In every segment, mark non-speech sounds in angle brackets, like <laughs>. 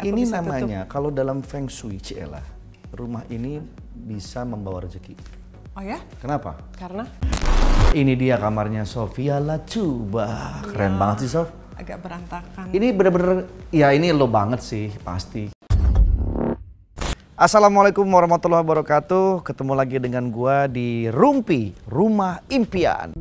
ini namanya tutup. kalau dalam feng shui Ciela, rumah ini bisa membawa rezeki. Oh ya? Kenapa? Karena ini dia kamarnya Sofia Lacuba. Iya. Keren ya. banget sih, Sof. Agak berantakan. Ini bener-bener ya ini lo banget sih, pasti. Assalamualaikum warahmatullahi wabarakatuh. Ketemu lagi dengan gua di Rumpi, Rumah Impian.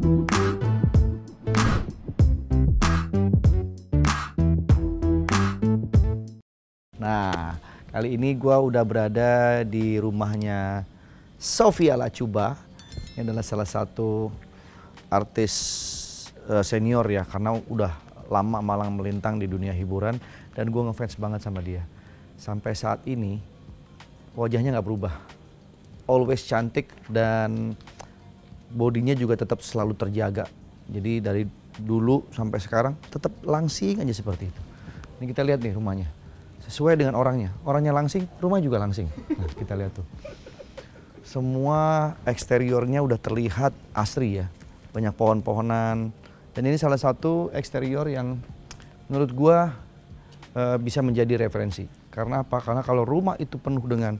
Kali ini gue udah berada di rumahnya Sofia Lacuba yang adalah salah satu artis uh, senior ya karena udah lama malang melintang di dunia hiburan dan gue ngefans banget sama dia. Sampai saat ini wajahnya nggak berubah, always cantik dan bodinya juga tetap selalu terjaga. Jadi dari dulu sampai sekarang tetap langsing aja seperti itu. Ini kita lihat nih rumahnya sesuai dengan orangnya. Orangnya langsing, rumah juga langsing. Nah, kita lihat tuh. Semua eksteriornya udah terlihat asri ya. Banyak pohon-pohonan. Dan ini salah satu eksterior yang menurut gua e, bisa menjadi referensi. Karena apa? Karena kalau rumah itu penuh dengan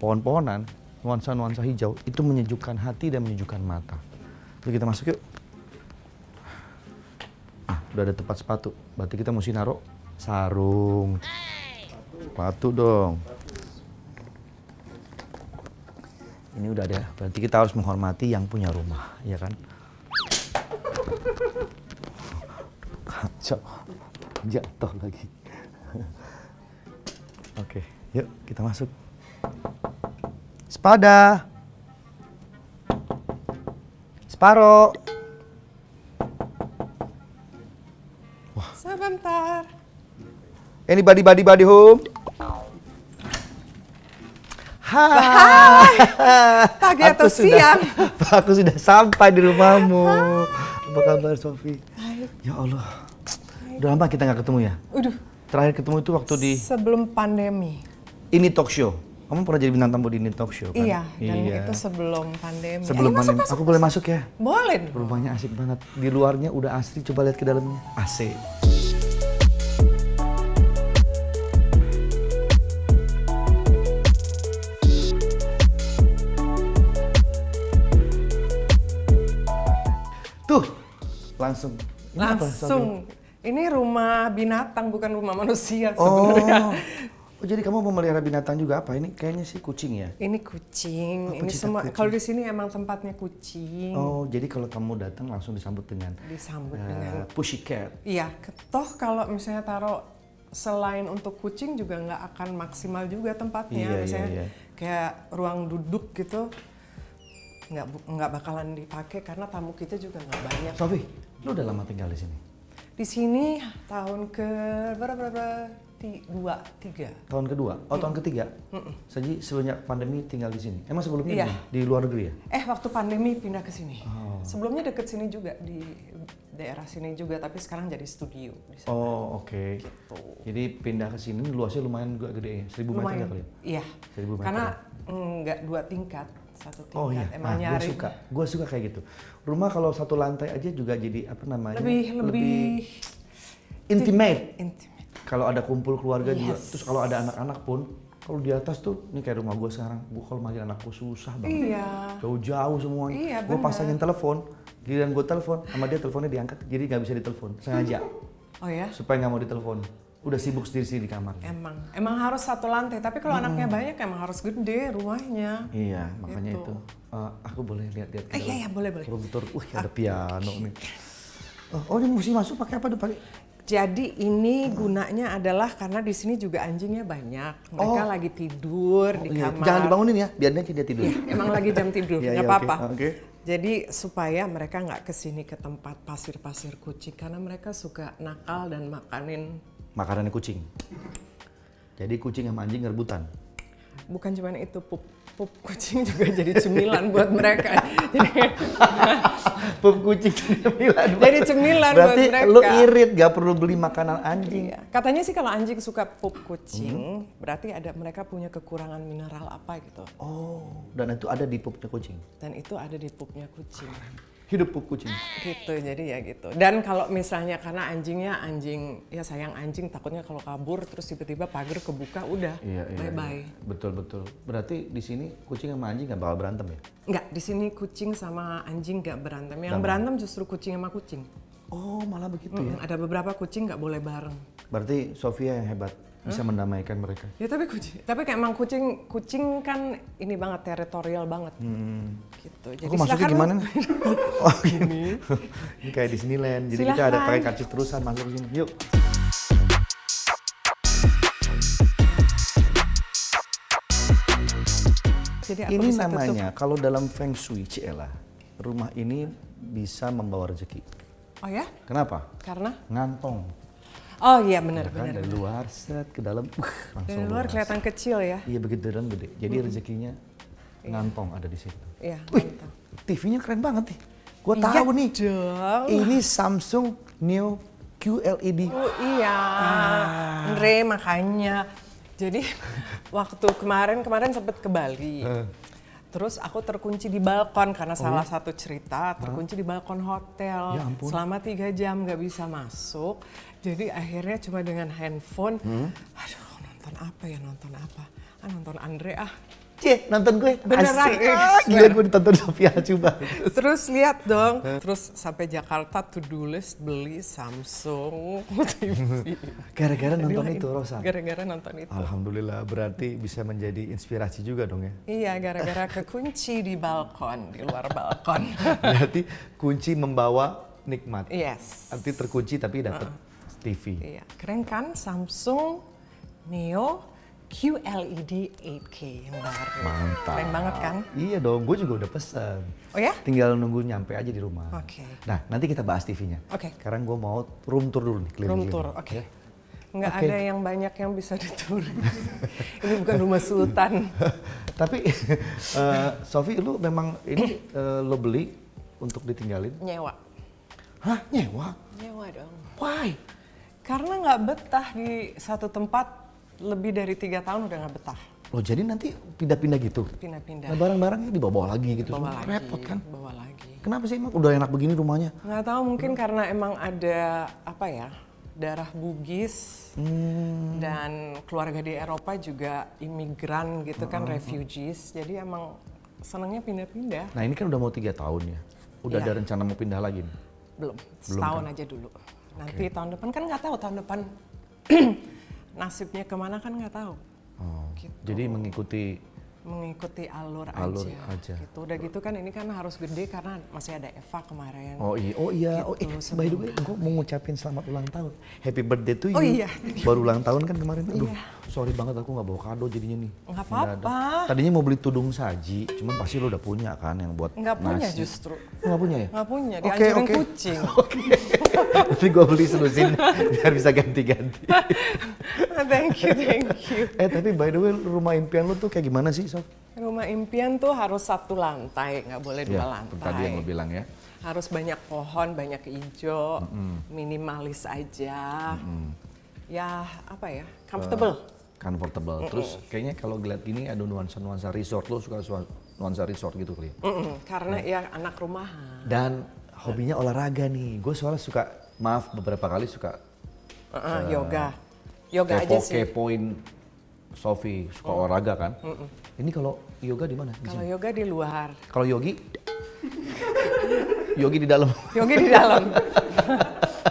pohon-pohonan, nuansa-nuansa hijau, itu menyejukkan hati dan menyejukkan mata. Lalu kita masuk yuk. Ah, udah ada tempat sepatu. Berarti kita mesti naruh sarung sepatu dong ini udah ada berarti kita harus menghormati yang punya rumah ya kan kacau jatuh lagi oke yuk kita masuk sepada Separo. Anybody, body, body home? Hai. Pagi atau aku siang? <laughs> aku sudah sampai di rumahmu. Hai. Apa kabar Sofi? Ya Allah. Hai. Udah lama kita nggak ketemu ya? Udah. Terakhir ketemu itu waktu di sebelum pandemi. Ini talk show. Kamu pernah jadi bintang tamu di ini talk show kan? Iya, dan iya. itu sebelum pandemi. Sebelum pandemi. Masuk, masuk, aku boleh masuk ya? Boleh. Rumahnya asik banget. Di luarnya udah asri, coba lihat ke dalamnya. Asik. langsung ini langsung apa, ini rumah binatang bukan rumah manusia oh. sebenarnya. Oh. oh, jadi kamu mau melihara binatang juga apa? Ini kayaknya sih kucing ya. Ini kucing. Apa oh, ini semua kalau di sini emang tempatnya kucing. Oh, jadi kalau kamu datang langsung disambut dengan disambut uh, dengan pushy cat. Iya, toh kalau misalnya taruh selain untuk kucing juga nggak akan maksimal juga tempatnya. Iya, iya misalnya iya, iya. kayak ruang duduk gitu nggak nggak bakalan dipakai karena tamu kita juga nggak banyak. Sofi, Lu udah lama tinggal di sini? Di sini tahun ke berapa berapa? Dua, tiga. Tahun kedua? Oh, tahun ketiga? Hmm. Jadi pandemi tinggal di sini. Emang sebelumnya iya. di luar negeri ya? Eh, waktu pandemi pindah ke sini. Oh. Sebelumnya deket sini juga di daerah sini juga, tapi sekarang jadi studio di sana. Oh, oke. Okay. Gitu. Jadi pindah ke sini luasnya lumayan gede ya, seribu lumayan. meter kali ya? Iya. Seribu meter. Karena mm, nggak dua tingkat, satu oh, tingkat. Oh iya, emang nah, nyari. Gue suka, gue suka kayak gitu. Rumah kalau satu lantai aja juga jadi apa namanya? Lebih lebih, lebih intimate. intimate. Kalau ada kumpul keluarga yes. juga, terus kalau ada anak-anak pun kalau di atas tuh ini kayak rumah gue sekarang gue kalau manggil gue susah banget iya. jauh-jauh semuanya iya, gue pasangin telepon giliran gue telepon sama dia teleponnya diangkat jadi nggak bisa ditelepon sengaja <laughs> oh ya supaya nggak mau ditelepon udah sibuk sendiri-sendiri di kamar. Emang, emang harus satu lantai. Tapi kalau hmm. anaknya banyak, emang harus gede rumahnya. Iya, makanya gitu. itu. Uh, aku boleh lihat-lihat. Eh, iya, iya, boleh, boleh. Turun betul Wih, ada ah. piano nih. Oh, oh ini mesti masuk pakai apa? Pakai jadi ini gunanya adalah karena di sini juga anjingnya banyak. Mereka oh. lagi tidur oh, di iya. kamar. Iya. Jangan dibangunin ya, biar nanti dia tidur. Ya, emang lagi jam tidur, iya, nggak ya, apa apa-apa. Okay. Okay. Jadi supaya mereka nggak kesini ke tempat pasir-pasir kucing karena mereka suka nakal dan makanin makanan kucing. Jadi kucing sama anjing ngerbutan. Bukan cuma itu, pup, pup kucing juga jadi cemilan buat mereka. <laughs> pup kucing cemilan. Jadi cemilan Berarti buat mereka. lu irit, gak perlu beli makanan anjing. Iya. Katanya sih kalau anjing suka pup kucing, hmm. berarti ada mereka punya kekurangan mineral apa gitu. Oh, dan itu ada di pupnya kucing. Dan itu ada di pupnya kucing hidup kucing. Gitu, jadi ya gitu. Dan kalau misalnya karena anjingnya anjing, ya sayang anjing, takutnya kalau kabur terus tiba-tiba pagar kebuka, udah iya, iya, iya. bye-bye. Iya. Betul, betul. Berarti di sini kucing sama anjing nggak bakal berantem ya? Nggak, di sini kucing sama anjing gak berantem. Yang Dan berantem justru kucing sama kucing. Oh, malah begitu hmm, ya? Ada beberapa kucing nggak boleh bareng. Berarti Sofia yang hebat bisa mendamaikan mereka. Ya tapi kucing, tapi kayak emang kucing kucing kan ini banget teritorial banget. Hmm. Gitu. Jadi Aku masuknya gimana? <laughs> <laughs> oh gini. Gitu. ini kayak Disneyland. Jadi silahkan. kita ada pakai karcis terusan masuk sini. Yuk. Jadi ini namanya tutup. kalau dalam feng shui, Ciela, rumah ini bisa membawa rezeki. Oh ya? Kenapa? Karena ngantong. Oh iya benar ya kan? benar. Dari luar set ke dalam langsung Dari luar luas. kelihatan kecil ya. Iya begitu dalam gede. Jadi hmm. rezekinya ngantong ada di situ. Iya. Wih, TV-nya keren banget nih. Gue iya, tahu nih. Jauh. Ini Samsung New QLED. Oh iya. Ah. Andre makanya. Jadi <laughs> waktu kemarin kemarin sempet ke Bali. Uh. Terus aku terkunci di balkon karena oh. salah iya? satu cerita terkunci di balkon hotel ya selama tiga jam nggak bisa masuk. Jadi akhirnya cuma dengan handphone, hmm? aduh nonton apa ya nonton apa? Ah nonton Andre ah. Cie, nonton gue. Beneran. Ah. gila gue ditonton Sofia coba. <laughs> Terus lihat dong. Terus sampai Jakarta to do list beli Samsung <laughs> TV. Gara-gara nonton itu Rosa. Gara-gara nonton itu. Alhamdulillah berarti bisa menjadi inspirasi juga dong ya. Iya, gara-gara kekunci di balkon, di luar balkon. <laughs> berarti kunci membawa nikmat. Yes. Arti terkunci tapi dapat. Uh -uh TV. Iya, keren kan Samsung Neo QLED 8K yang baru. Mantap. Keren banget kan? Iya dong, gue juga udah pesen. Oh ya? Tinggal nunggu nyampe aja di rumah. Oke. Okay. Nah, nanti kita bahas TV-nya. Oke. Okay. Sekarang gue mau room tour dulu nih, keliling Room tour, oke. Okay. Ya? Nggak okay. ada yang banyak yang bisa diturunin. <laughs> ini bukan rumah sultan. <laughs> Tapi, uh, <laughs> Sofi, lu memang ini uh, lo beli untuk ditinggalin? Nyewa. Hah? Nyewa? Nyewa dong. Why? Karena nggak betah di satu tempat lebih dari tiga tahun udah nggak betah. Oh jadi nanti pindah-pindah gitu? Pindah-pindah. Nah, barang-barangnya dibawa-bawa lagi gitu. Bawa lagi, Repot kan? Bawa lagi. Kenapa sih emang udah enak begini rumahnya? Nggak tahu mungkin Kenapa? karena emang ada apa ya darah Bugis hmm. dan keluarga di Eropa juga imigran gitu kan hmm. refugees jadi emang senangnya pindah-pindah. Nah ini kan udah mau tiga tahun ya, udah ya. ada rencana mau pindah lagi nih? Belum, Belum setahun kan? aja dulu. Nanti okay. tahun depan kan nggak tahu tahun depan <clears throat> nasibnya kemana kan nggak tahu. Oh, gitu. Jadi mengikuti mengikuti alur, alur aja, aja. gitu. Udah gitu kan ini kan harus gede karena masih ada Eva kemarin. Oh iya, oh iya. Gitu, oh, eh, by the way, gue mau ngucapin selamat ulang tahun. Happy birthday tuh Oh iya. Baru ulang tahun kan kemarin. Aduh, iya. sorry banget aku nggak bawa kado jadinya nih. Nggak apa-apa. Tadinya mau beli tudung saji, cuman pasti lo udah punya kan yang buat Nggak punya justru. Nggak punya ya? Nggak punya, dianjurin okay, okay. kucing. <laughs> Okay tapi gue beli selusin biar bisa ganti-ganti. <laughs> thank you, thank you. Eh tapi by the way rumah impian lu tuh kayak gimana sih Sof? Rumah impian tuh harus satu lantai, nggak boleh dua ya, lantai. Tadi yang lo bilang ya. Harus banyak pohon, banyak hijau, mm -hmm. minimalis aja. Mm -hmm. Ya apa ya, eh, comfortable. Uh, comfortable. Mm -hmm. Terus kayaknya kalau ngeliat gini ada nuansa-nuansa resort, lo suka nuansa resort gitu kali ya? Mm -hmm. karena mm. ya anak rumahan. Dan hobinya olahraga nih, gue soalnya suka maaf beberapa kali suka uh, uh, yoga yoga kepo, aja sih kepoin Sofi suka oh. olahraga kan mm -mm. ini kalau yoga di mana kalau yoga di luar kalau yogi yogi di dalam yogi di dalam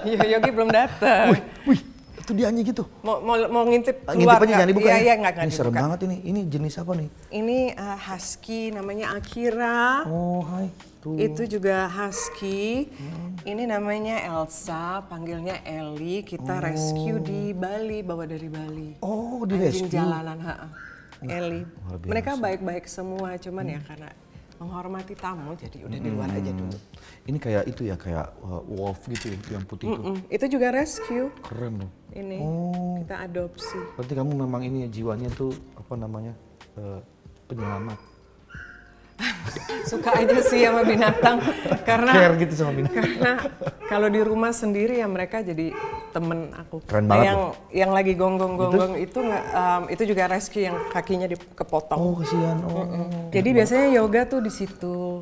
iya, yogi belum datang wih, wih itu dia anjing gitu mau mau, mau ngintip keluar ah, ngintip aja jangan dibuka iya, ya, ya ini serem banget ini ini jenis apa nih ini uh, husky namanya Akira oh hai itu. Itu juga husky. Hmm. Ini namanya Elsa, panggilnya Eli, Kita oh. rescue di Bali, bawa dari Bali. Oh, di Anjing rescue. jalanan, ha. Nah, Ellie. Mereka baik-baik semua, cuman ya hmm. ya karena menghormati tamu jadi udah di luar hmm. aja dulu. Ini kayak itu ya kayak uh, wolf gitu ya, yang putih itu. Itu juga rescue. Keren loh. Ini oh. kita adopsi. Berarti kamu memang ini ya, jiwanya tuh apa namanya? Uh, penyelamat suka aja sih sama binatang karena care gitu sama binatang karena kalau di rumah sendiri ya mereka jadi temen aku keren banget yang yang lagi gonggong gonggong itu itu, um, itu juga rescue yang kakinya di, kepotong oh kesian oh, mm -mm. jadi biasanya yoga tuh di situ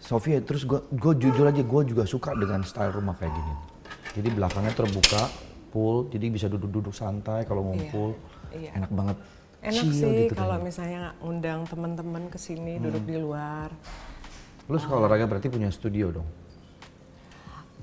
Sofia terus gue gue jujur aja gue juga suka dengan style rumah kayak gini jadi belakangnya terbuka pool jadi bisa duduk-duduk santai kalau ngumpul iya, iya. enak banget enak Cio sih gitu kalau kan. misalnya ngundang teman-teman ke sini hmm. duduk di luar lu suka olahraga berarti punya studio dong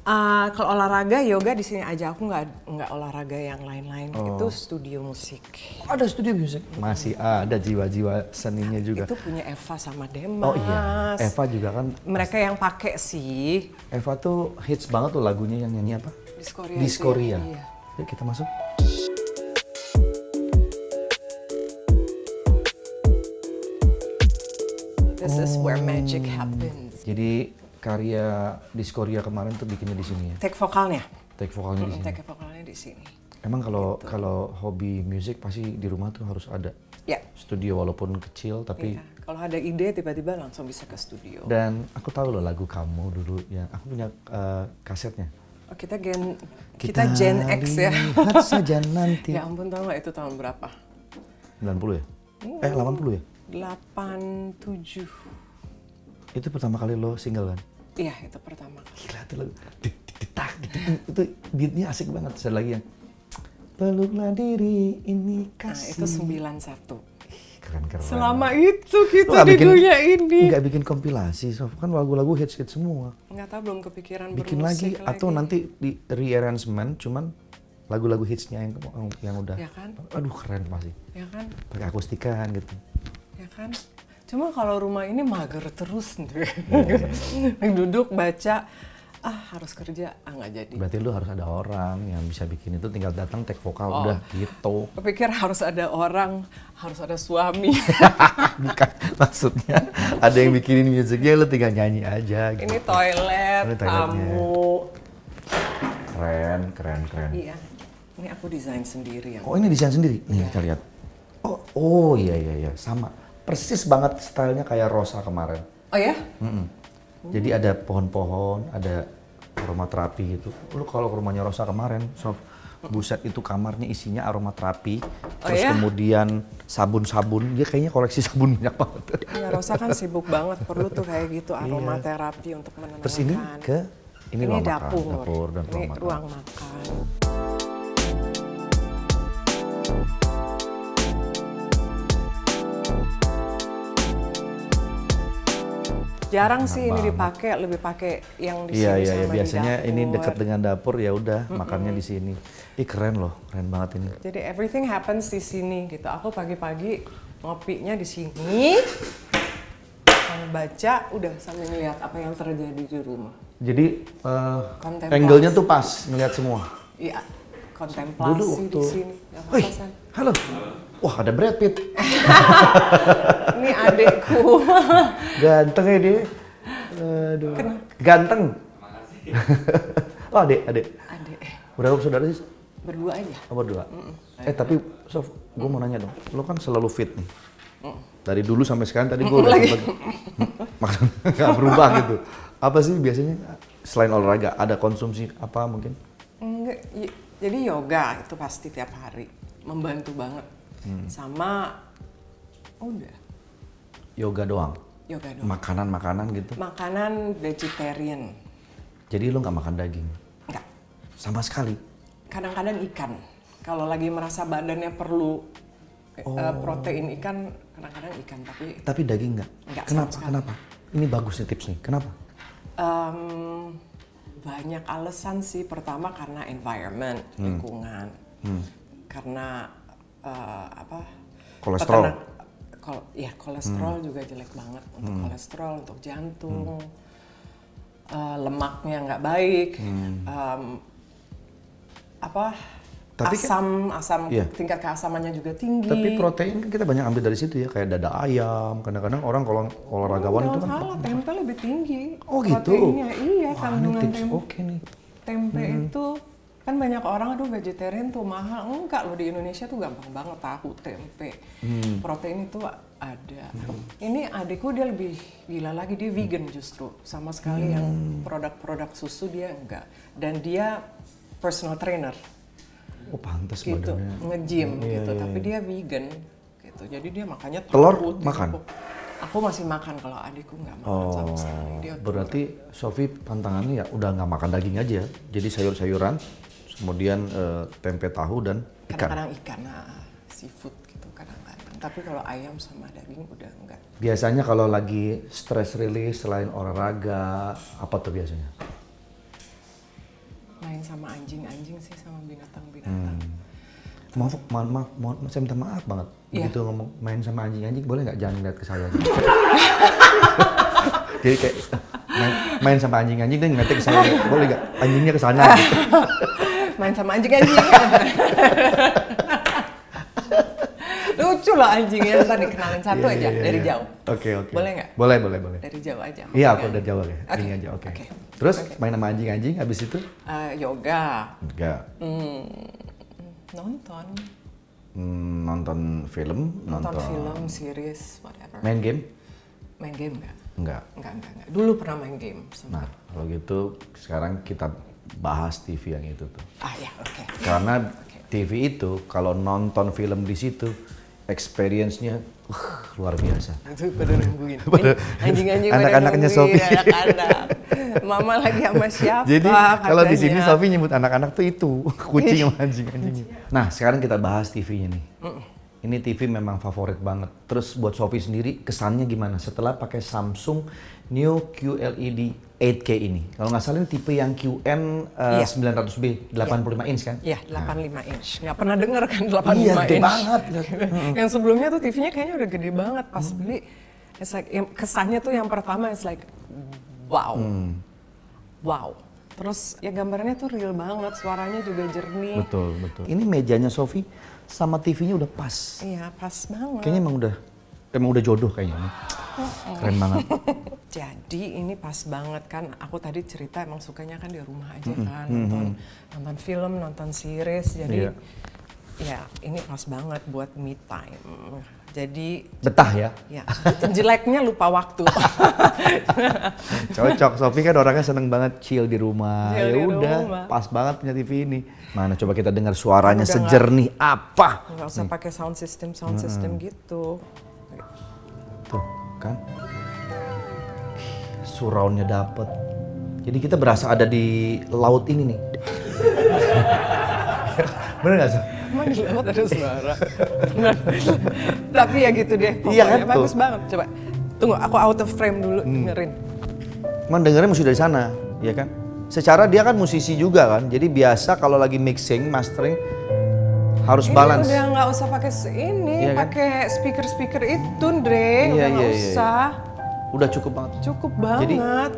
uh, kalau olahraga yoga di sini aja aku nggak nggak olahraga yang lain-lain oh. itu studio musik oh, ada studio musik masih ada jiwa-jiwa seninya juga itu punya Eva sama Demas oh iya Eva juga kan mereka yang pakai sih Eva tuh hits banget tuh lagunya yang nyanyi apa Diskoria Diskoria iya. yuk kita masuk this is where magic oh. happens. Jadi karya di kemarin tuh bikinnya di sini ya. Take vokalnya. Take vokalnya di sini. Take vokalnya di sini. Emang kalau gitu. kalau hobi musik pasti di rumah tuh harus ada. Ya. Yeah. Studio walaupun kecil tapi yeah. Kalau ada ide tiba-tiba langsung bisa ke studio. Dan aku tahu loh lagu kamu dulu ya. Aku punya uh, kasetnya. Oh, kita gen kita, kita Gen X ya. Lihat saja nanti. <laughs> ya ampun tahu nggak itu tahun berapa? 90 ya? Hmm. Eh 80 ya? 87 itu pertama kali lo single kan? Iya itu pertama kali gila tuh lo ditak itu beatnya asik banget saya lagi yang peluklah diri ini kasih nah, itu 91 keren keren selama itu kita gitu di bikin, dunia ini nggak bikin kompilasi so, kan lagu-lagu hits hits semua nggak tahu belum kepikiran bikin lagi, lagi atau nanti di rearrangement cuman lagu-lagu hitsnya yang yang udah ya kan? aduh keren pasti ya kan pakai akustikan gitu kan cuma kalau rumah ini mager terus nih oh. <laughs> duduk baca ah harus kerja ah nggak jadi berarti lu harus ada orang yang bisa bikin itu tinggal datang take vokal oh. udah gitu pikir harus ada orang harus ada suami <laughs> bukan maksudnya ada yang bikinin musiknya lu tinggal nyanyi aja gitu. ini toilet ini tamu keren keren keren iya ini aku desain sendiri ya oh ini desain sendiri nih iya. kita lihat oh oh iya iya iya sama persis banget stylenya kayak Rosa kemarin. Oh ya? Mm -mm. Jadi ada pohon-pohon, ada aromaterapi gitu. Lu kalau ke rumahnya Rosa kemarin, Sof, buset itu kamarnya isinya aromaterapi, oh terus ya? kemudian sabun-sabun. Dia kayaknya koleksi sabun banyak banget. Iya, Rosa kan sibuk banget, perlu tuh kayak gitu aromaterapi iya. untuk menenangkan. Terus ini ke ini, ini dapur. dapur dan ini ruang makan. Ruang makan. Jarang sih ini dipakai, lebih pakai yang di iya, sini iya, iya. Biasanya di ini dekat dengan dapur ya udah mm -mm. makannya di sini. Ih keren loh, keren banget ini. Jadi everything happens di sini gitu. Aku pagi-pagi ngopinya di sini sambil baca udah sambil ngeliat apa yang terjadi di rumah. Jadi uh, angle-nya tuh pas ngeliat semua. Iya, kontemplasi Dulu di sini. Hei, halo. halo wah ada Brad Pitt. <laughs> Ini adekku. <laughs> Ganteng ya dia. Aduh. Kenapa? Ganteng. <laughs> oh adek, adek. Adek. Berapa saudara sih? Berdua aja. Oh berdua. Mm -mm. Eh tapi Sof, gue mau nanya dong. Lo kan selalu fit nih. Mm. Dari dulu sampai sekarang tadi gue udah sempet, maksudnya nggak berubah gitu. Apa sih biasanya selain olahraga ada konsumsi apa mungkin? Enggak, jadi yoga itu pasti tiap hari membantu banget hmm. sama oh, udah yoga doang yoga doang makanan makanan gitu makanan vegetarian jadi lo nggak makan daging nggak sama sekali kadang-kadang ikan kalau lagi merasa badannya perlu eh, oh. uh, protein ikan kadang-kadang ikan tapi tapi daging nggak nggak kenapa sama kenapa ini bagus nih tips nih kenapa um, banyak alasan sih pertama karena environment hmm. lingkungan hmm. karena uh, apa kolesterol peternak, kol, ya kolesterol hmm. juga jelek banget untuk hmm. kolesterol untuk jantung hmm. uh, lemaknya nggak baik hmm. um, apa tapi kan- asam kan, asam iya. tingkat keasamannya juga tinggi. Tapi protein kan kita banyak ambil dari situ ya kayak dada ayam. Kadang-kadang orang kalau olahragawan oh, itu kan salah, tempe lebih tinggi. Oh gitu. Proteinnya iya Wah, kandungan tempe. okay, nih. Tempe hmm. itu kan banyak orang aduh vegetarian tuh mahal enggak loh di Indonesia tuh gampang banget tahu tempe hmm. protein itu ada hmm. ini adikku dia lebih gila lagi dia hmm. vegan justru sama sekali hmm. yang produk-produk susu dia enggak dan dia personal trainer oh pantas gitu ngejim hmm, iya, gitu iya, iya. tapi dia vegan gitu jadi dia makannya telur makan aku masih makan kalau adikku nggak makan oh, sama sekali. Dia berarti Sofi tantangannya ya udah nggak makan daging aja, ya. jadi sayur-sayuran, kemudian uh, tempe tahu dan ikan. Kadang-kadang ikan, nah, seafood gitu kadang-kadang. Tapi kalau ayam sama daging udah enggak. Biasanya kalau lagi stress release selain olahraga, apa tuh biasanya? Main sama anjing-anjing sih sama binatang-binatang. Hmm. Maaf, maaf, maaf, maaf, saya minta maaf banget. Yeah. Iya. ngomong main sama anjing-anjing, boleh nggak jangan lihat ke saya? <laughs> Jadi kayak main, main sama anjing-anjing dan ngeliatnya ke saya, boleh nggak? Anjingnya ke sana. Gitu. <laughs> main sama anjing anjing <laughs> lucu loh anjingnya ntar dikenalin satu yeah, aja yeah, yeah, dari iya. jauh oke okay, oke okay. boleh nggak boleh boleh boleh dari jauh aja iya aku dari jauh ya okay. ini aja oke okay. okay. terus okay. main sama anjing anjing habis itu uh, yoga yoga hmm, nonton hmm, nonton film nonton, nonton film series whatever main game main game nggak Enggak. Enggak, enggak, enggak. Dulu pernah main game. Sempat. Nah, kalau gitu sekarang kita bahas TV yang itu tuh. Ah ya, oke. Okay. Karena okay. TV itu kalau nonton film di situ experience-nya uh, luar biasa. Itu pada nungguin. <laughs> Eh, anjing-anjing Anak-anaknya Sofi. Anak-anak. Mama lagi sama siapa? Jadi kalau di sini Sofi nyebut anak-anak tuh itu, <laughs> kucing sama anjing-anjing. Nah, sekarang kita bahas TV-nya nih. Mm. Ini TV memang favorit banget. Terus buat Sofi sendiri kesannya gimana setelah pakai Samsung New QLED 8K ini. Kalau nggak salah ini tipe yang QN uh, yeah. 900B, 85 yeah. inch kan? Iya, yeah, 85 nah. inch. Nggak pernah dengar kan 85 iya, inch. iya, gede banget. <laughs> yang sebelumnya tuh TV-nya kayaknya udah gede banget. Pas hmm. beli, it's like, kesannya tuh yang pertama it's like, wow. Hmm. Wow. Terus ya gambarnya tuh real banget, suaranya juga jernih. Betul, betul. Ini mejanya Sofi sama TV-nya udah pas. Iya, pas banget. Kayaknya emang udah Emang udah jodoh kayaknya. Oh. Keren banget. <laughs> Jadi ini pas banget kan, aku tadi cerita emang sukanya kan di rumah aja mm -hmm. kan, nonton, mm -hmm. nonton film, nonton series, jadi yeah. ya ini pas banget buat me time. Jadi betah ya? Ya, jeleknya lupa waktu. <laughs> Cocok, Sofi kan orangnya seneng banget chill di rumah. Ya udah, pas banget punya TV ini. Mana coba kita dengar suaranya udah sejernih gak, apa? Gak usah hmm. pakai sound system, sound hmm. system gitu tuh kan suraunnya dapet jadi kita berasa ada di laut ini nih <laughs> bener gak sih Emang di laut ada suara. Tapi ya gitu deh, iya, kan, bagus banget. Coba, tunggu aku out of frame dulu hmm. dengerin. Emang dengerin musik dari sana, ya kan? Secara dia kan musisi juga kan, jadi biasa kalau lagi mixing, mastering harus ini balance. Udah nggak usah pakai ini, iya, kan? pakai speaker-speaker itu, Dre udah iya, iya, iya, iya, usah. Udah cukup banget. Cukup banget. Jadi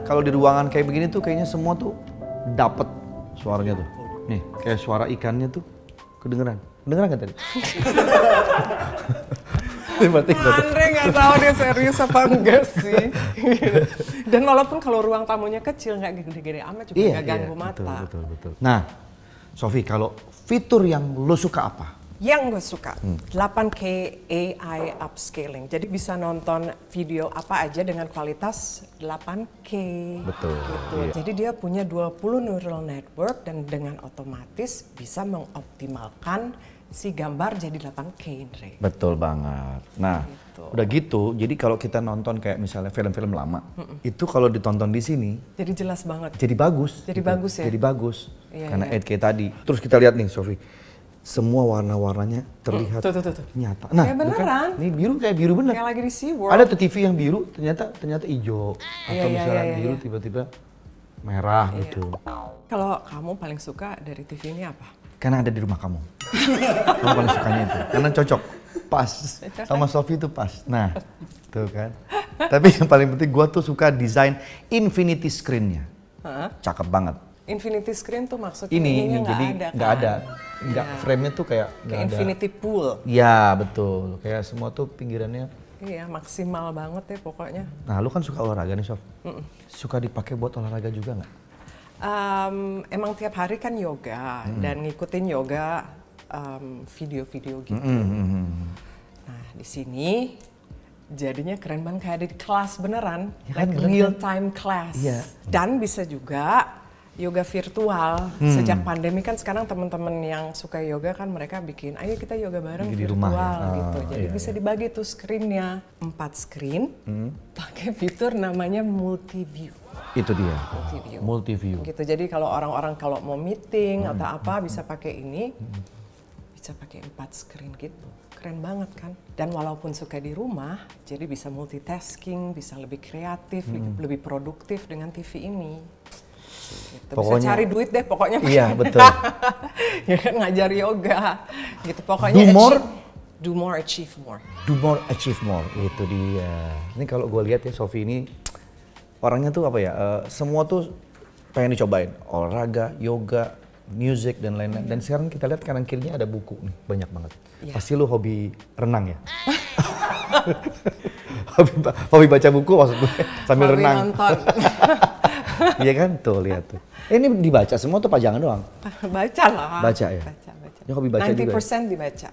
kalau di ruangan kayak begini tuh kayaknya semua tuh dapet suaranya tuh. Nih, kayak suara ikannya tuh kedengeran. Kedengeran gak tadi? <laughs> Andre nggak tahu dia serius apa enggak sih. <laughs> Dan walaupun kalau ruang tamunya kecil nggak gede-gede amat juga iya, nggak ganggu iya, mata. Betul, betul, betul. Nah, Sofi kalau fitur yang lo suka apa? yang gue suka hmm. 8K AI upscaling. Jadi bisa nonton video apa aja dengan kualitas 8K. Betul. Gitu. Iya. Jadi dia punya 20 neural network dan dengan otomatis bisa mengoptimalkan si gambar jadi 8K, Andre. Betul banget. Nah, gitu. udah gitu, jadi kalau kita nonton kayak misalnya film-film lama, mm itu kalau ditonton di sini, jadi jelas banget. Jadi bagus. Jadi gitu. bagus ya. Jadi bagus. Iya, Karena iya. 8K tadi. Terus kita lihat nih, Sofi semua warna-warnanya terlihat tuh, tuh, tuh, tuh. nyata. Nah, kayak beneran. Bukan, ini biru kayak biru bener. Kayak lagi di SeaWorld. Ada tuh TV yang biru ternyata ternyata hijau iya, atau iya, misalnya iya, iya biru iya. tiba-tiba merah iya. gitu. Kalau kamu paling suka dari TV ini apa? Karena ada di rumah kamu. kamu paling sukanya itu. Karena cocok. Pas. Sama Sofi itu pas. Nah, tuh kan. Tapi yang paling penting gua tuh suka desain infinity screen-nya. Cakep banget infinity screen tuh maksudnya ini ini jadi nggak ada kan? nggak kan? frame-nya tuh kayak kayak infinity ada. pool ya betul kayak semua tuh pinggirannya iya maksimal banget ya pokoknya nah lu kan suka olahraga nih sob mm -mm. suka dipakai buat olahraga juga nggak um, emang tiap hari kan yoga mm hmm dan ngikutin yoga um, video-video gitu mm hmm nah di sini jadinya keren banget kayak ada di kelas beneran, ya kan, like kan? real time class. Ya. Dan bisa juga yoga virtual hmm. sejak pandemi kan sekarang teman-teman yang suka yoga kan mereka bikin ayo kita yoga bareng di virtual rumah ya. Ah, gitu jadi iya, bisa iya. dibagi tuh screennya empat screen hmm. pakai fitur namanya multi view itu dia multi view, multi gitu jadi kalau orang-orang kalau mau meeting hmm. atau apa bisa pakai ini hmm. bisa pakai empat screen gitu keren banget kan dan walaupun suka di rumah jadi bisa multitasking bisa lebih kreatif hmm. lebih produktif dengan TV ini Gitu. Pokoknya bisa cari duit deh pokoknya. Iya <laughs> betul. ya kan ngajar yoga gitu pokoknya. Do achieve, more, do more, achieve more. Do more, achieve more. Itu dia. Ini kalau gue lihat ya Sofi ini orangnya tuh apa ya? Uh, semua tuh pengen dicobain olahraga, yoga, music dan lain-lain. Dan sekarang kita lihat kanan kirinya ada buku nih, banyak banget. ya. Pasti lu hobi renang ya? <laughs> hobi, hobi baca buku maksud gue <laughs> sambil hobi renang. Nonton. Iya kan? Tuh lihat tuh. Eh, ini dibaca semua tuh pajangan doang? <laughs> Baca lah. Baca ya? Baca, baca. Ya, baca 90% juga dibaca.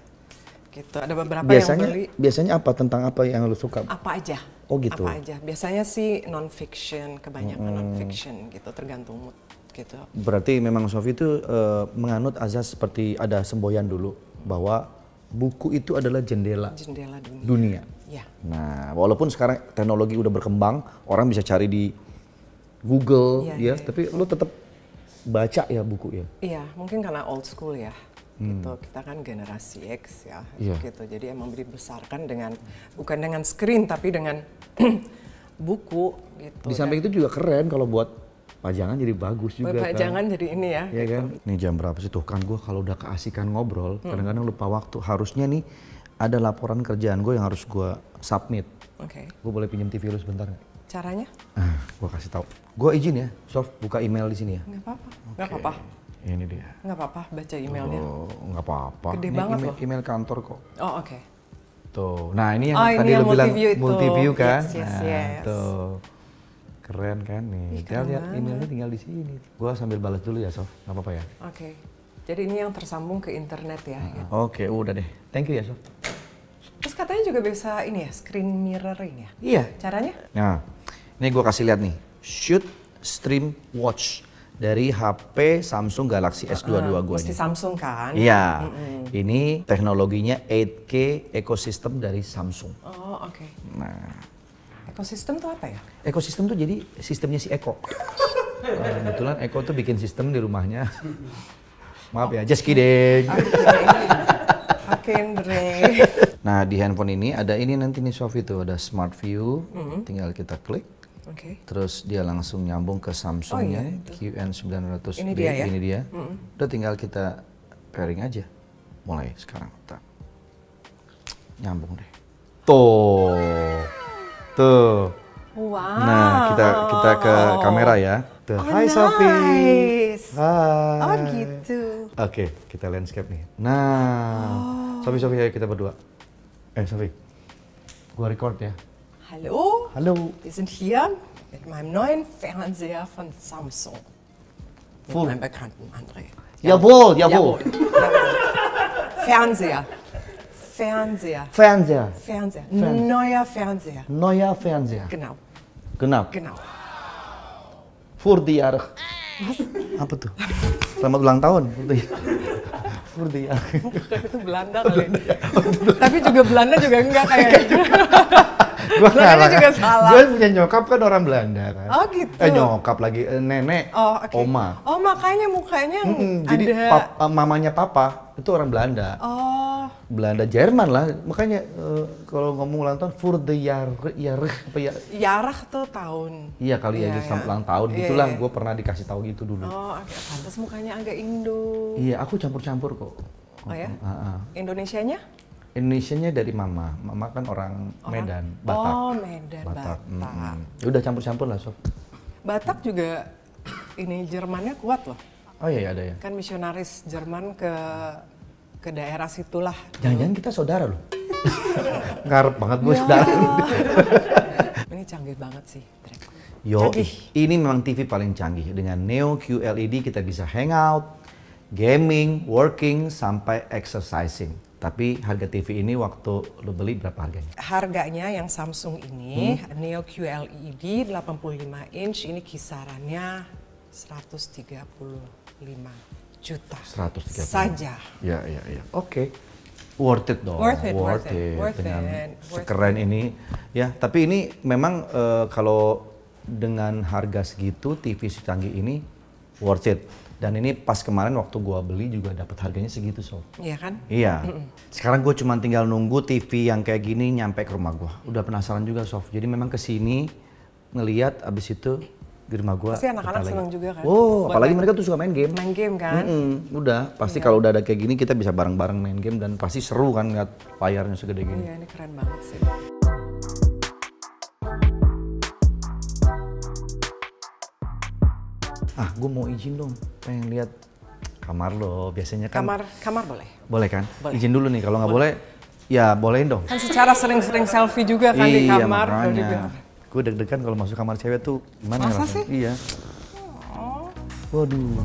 Gitu. Ada beberapa biasanya, yang beli. Biasanya apa? Tentang apa yang lu suka? Apa aja. Oh gitu? Apa aja. Biasanya sih non-fiction, kebanyakan hmm. non-fiction gitu. Tergantung mood gitu. Berarti memang Sofi itu uh, menganut azas seperti ada semboyan dulu bahwa buku itu adalah jendela, jendela dunia. dunia. Ya. Nah, walaupun sekarang teknologi udah berkembang, orang bisa cari di Google iya, ya, ya, ya tapi lo lu tetap baca ya buku ya. Iya, mungkin karena old school ya. Hmm. gitu kita kan generasi X ya yeah. gitu jadi emang dibesarkan dengan bukan dengan screen tapi dengan <clears throat> buku gitu di samping itu juga keren kalau buat pajangan jadi bagus juga kan. pajangan kan. jadi ini ya iya gitu. kan nih jam berapa sih tuh kan gue kalau udah keasikan ngobrol hmm. kadang-kadang lupa waktu harusnya nih ada laporan kerjaan gue yang harus gue submit oke okay. gue boleh pinjam TV lu sebentar gak? Caranya? Ah, gua kasih tahu. Gua izin ya, Sof buka email di sini ya. Enggak apa-apa. Okay. apa-apa. Ini dia. Enggak apa-apa baca emailnya. Oh, enggak apa-apa. Gede ini banget email, loh. Email kantor kok. Oh oke. Okay. Tuh, nah ini yang oh, tadi ini lo bilang multiview kan. Yes, yes, nah, yes. Tuh. Keren kan nih. Ih, keren lihat emailnya tinggal di sini. Gua sambil balas dulu ya, Sof. Enggak apa-apa ya. Oke. Okay. Jadi ini yang tersambung ke internet ya. Uh, ya. Oke, okay, udah deh. Thank you ya, Sof. Terus katanya juga bisa ini ya, screen mirroring ya? Iya. Caranya? Nah, ini gue kasih lihat nih, shoot stream watch dari HP Samsung Galaxy S22 uh, gue ini. Samsung kan? Iya. Mm -hmm. Ini teknologinya 8K ekosistem dari Samsung. Oh, oke. Okay. Nah. Ekosistem tuh apa ya? Ekosistem tuh jadi sistemnya si Eko. nah, kebetulan Eko tuh bikin sistem di rumahnya. Maaf ya, just kidding. Andre. nah, di handphone ini ada ini nanti nih Sofi tuh ada Smart View. Mm -hmm. Tinggal kita klik. Okay. Terus dia langsung nyambung ke Samsungnya oh, iya, QN900B. Ini dia. Ya? Ini dia. Mm -hmm. Udah tinggal kita pairing aja. Mulai sekarang. Tak. Nyambung deh. Tuh. Tuh. Wow. Nah, kita kita ke kamera ya. Tuh. Oh, Hai nice. Hai. Oh gitu. Oke, okay, kita landscape nih. Nah. Oh. Sofi Sofi ayo kita berdua. Eh Sofi. Gua record ya. Halo. Hallo. Wir sind hier mit meinem neuen Fernseher von Samsung. Mit meinem Bekannten André. Jawohl, jawohl. Fernseher. Fernseher. Fernseher. Fernseher. Neuer Fernseher. Neuer Fernseher. Genau, Genau. genau. die Vierteljährig. Apa tuh? Selamat ulang tahun. Vierteljährig. Belanda kali ini. Tapi juga Belanda juga enggak kayaknya. <laughs> gua juga salah. Gue punya nyokap kan orang Belanda kan. Oh gitu. Eh nyokap lagi eh, nenek, oh, okay. oma. Oh makanya mukanya mm -hmm. ada. Jadi pap, eh, mamanya papa itu orang Belanda. Oh. Belanda Jerman lah. Makanya uh, kalau ngomong ulang tahun for the yar yarah apa ya? Yarah tuh tahun. Iya kali ya, ya, ya. ulang tahun ya, gitulah. Ya. Gue pernah dikasih tahu gitu dulu. Oh, agak pantas mukanya agak Indo. Iya, aku campur-campur kok. Oh ya? Uh -uh. Indonesianya? Indonesianya dari mama. Mama kan orang, orang Medan, oh, Batak. Oh, Medan, Batak. Batak. Hmm. Udah campur-campur lah, Sob. Batak juga <clears throat> ini Jermannya kuat loh. Oh iya, iya, ada ya. Kan misionaris Jerman ke ke daerah situlah. Jangan-jangan kita saudara loh. <laughs> Ngarep banget gue ya. saudara. <laughs> ini canggih banget sih, Drek. Yo, canggih. ini memang TV paling canggih. Dengan Neo QLED kita bisa hangout, gaming, working, sampai exercising tapi harga TV ini waktu lo beli berapa harganya? Harganya yang Samsung ini hmm? Neo QLED 85 inch ini kisarannya 135 juta 135. saja. Ya ya ya. Oke. Okay. Worth it dong. Worth it. Worth, it. it. Worth dengan it. sekeren worth ini. Ya, tapi ini memang uh, kalau dengan harga segitu TV secanggih ini worth it dan ini pas kemarin waktu gua beli juga dapat harganya segitu so. Iya kan? Iya. Sekarang gue cuma tinggal nunggu TV yang kayak gini nyampe ke rumah gua. Udah penasaran juga Sof. Jadi memang kesini ngeliat abis itu di rumah gua. Pasti anak-anak senang juga kan. Oh, apalagi main, mereka tuh suka main game. Main game kan. Mm -mm, udah, pasti yeah. kalau udah ada kayak gini kita bisa bareng-bareng main game dan pasti seru kan lihat layarnya segede gini. Iya, ini keren banget sih. ah gue mau izin dong pengen lihat kamar lo biasanya kan kamar kamar boleh boleh kan boleh. izin dulu nih kalau nggak boleh. boleh ya bolehin dong kan secara sering-sering selfie juga kan iya, di kamar makanya. gue deg-degan kalau masuk kamar cewek tuh gimana Masa sih? iya oh. waduh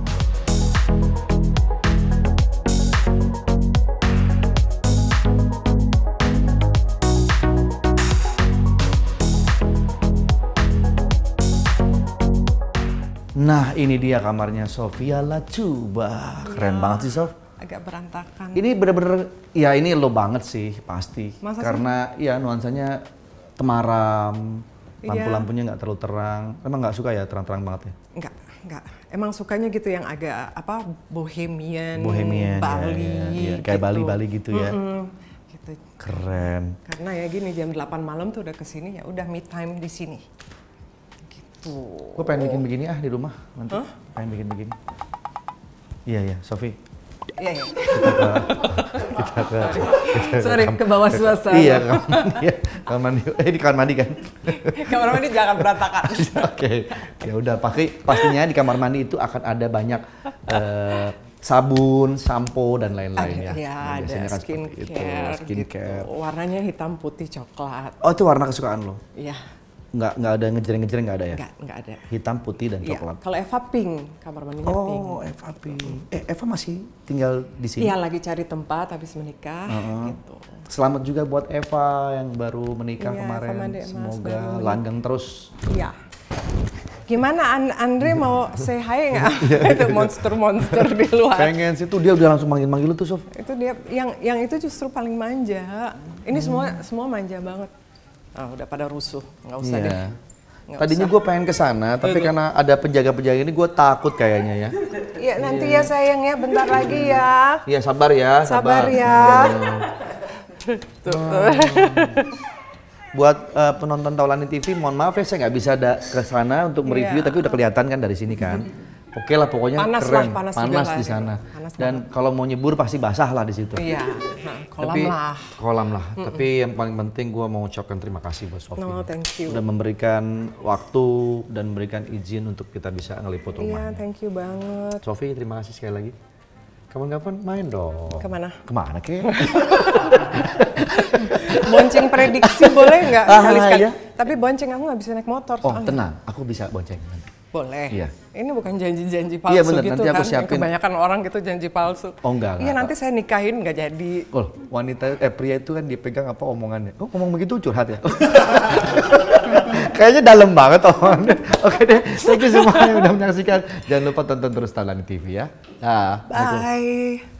Nah ini dia kamarnya Sofia Lacuba. Keren ya, banget sih Sof. Agak berantakan. Ini bener-bener, ya ini lo banget sih pasti. Masa Karena sih? ya nuansanya temaram, iya. lampu-lampunya nggak terlalu terang. Emang nggak suka ya terang-terang banget ya? Nggak, nggak. Emang sukanya gitu yang agak apa bohemian, bohemian ya, Bali. Ya, ya, ya. Kayak Bali-Bali gitu. gitu. ya. Mm -mm Keren. Karena ya gini jam 8 malam tuh udah kesini ya udah mid time di sini gitu. Gue pengen bikin begini ah di rumah nanti. Huh? Pengen bikin begini. Iya iya, Sofi. Iya iya. Kita ke, kita ke Sorry, ke, ke bawah suasana. Iya, kamar mandi. kamar mandi. Eh, di kamar mandi kan? kamar mandi jangan berantakan. <laughs> Iya, oke. Okay. Ya udah, Pasti pastinya di kamar mandi itu akan ada banyak uh, sabun, sampo dan lain lain Ya, Iya, ada kan itu, skincare. Gitu. Warnanya hitam, putih, coklat. Oh, itu warna kesukaan lo? Iya nggak nggak ada ngejereng-ngejereng nggak ada ya? Nggak, nggak ada. Hitam, putih dan iya, coklat. Ya, kalau Eva pink, kamar mandinya oh, pink. Oh, Eva pink. Eh, Eva masih tinggal di sini? Iya, lagi cari tempat habis menikah uh -huh. gitu. Selamat juga buat Eva yang baru menikah ya, kemarin. Dek, Semoga mas, langgeng terus. Iya. Gimana An Andre mau say hi nggak? <laughs> Iya, iya. itu monster-monster di luar. Pengen sih tuh dia udah langsung manggil-manggil tuh, Sof. Itu dia yang yang itu justru paling manja. Ini hmm. semua semua manja banget Oh, udah pada rusuh, nggak usah yeah. deh. Nggak Tadinya gue pengen ke sana, tapi karena ada penjaga-penjaga ini gue takut kayaknya ya. Iya, nanti yeah. ya sayang ya, bentar lagi ya. Iya, sabar ya. Sabar, sabar ya. <laughs> Tuh. Hmm. Buat uh, penonton Taulani TV, mohon maaf ya saya nggak bisa ke sana untuk mereview, yeah. tapi udah kelihatan kan dari sini kan oke lah pokoknya panas keren lah, panas, panas di ya. sana panas dan banget. kalau mau nyebur pasti basah lah di situ iya kolam tapi, lah kolam lah mm -mm. tapi yang paling penting gue mau ucapkan terima kasih buat Sofi no, thank you. udah memberikan waktu dan memberikan izin untuk kita bisa ngeliput rumah iya thank you banget Sofi terima kasih sekali lagi kapan-kapan main dong kemana kemana ke <laughs> bonceng prediksi boleh nggak ah, ya. tapi bonceng aku nggak bisa naik motor oh soalnya. tenang aku bisa bonceng nanti boleh. Iya. Ini bukan janji-janji palsu iya, bener. gitu nanti kan? aku Siapin. Kebanyakan orang gitu janji palsu. Oh enggak. Iya nanti saya nikahin nggak jadi. Oh, wanita eh pria itu kan dipegang apa omongannya? Oh ngomong begitu curhat ya. <laughs> Kayaknya dalam banget omongannya. Oke deh, thank you semua yang udah menyaksikan. Jangan lupa tonton terus Talani TV ya. Nah, Bye. Aku.